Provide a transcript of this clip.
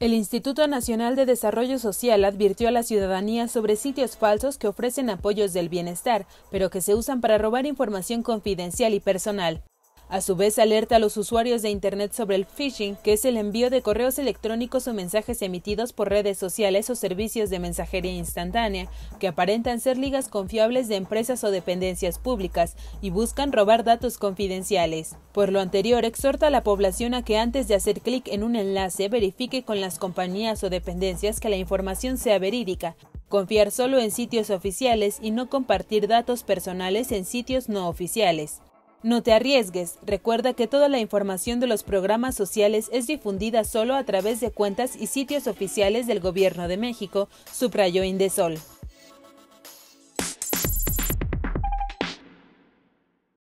El Instituto Nacional de Desarrollo Social advirtió a la ciudadanía sobre sitios falsos que ofrecen apoyos del bienestar, pero que se usan para robar información confidencial y personal. A su vez, alerta a los usuarios de Internet sobre el phishing, que es el envío de correos electrónicos o mensajes emitidos por redes sociales o servicios de mensajería instantánea, que aparentan ser ligas confiables de empresas o dependencias públicas y buscan robar datos confidenciales. Por lo anterior, exhorta a la población a que antes de hacer clic en un enlace verifique con las compañías o dependencias que la información sea verídica, confiar solo en sitios oficiales y no compartir datos personales en sitios no oficiales. No te arriesgues. Recuerda que toda la información de los programas sociales es difundida solo a través de cuentas y sitios oficiales del Gobierno de México, subrayó Indesol.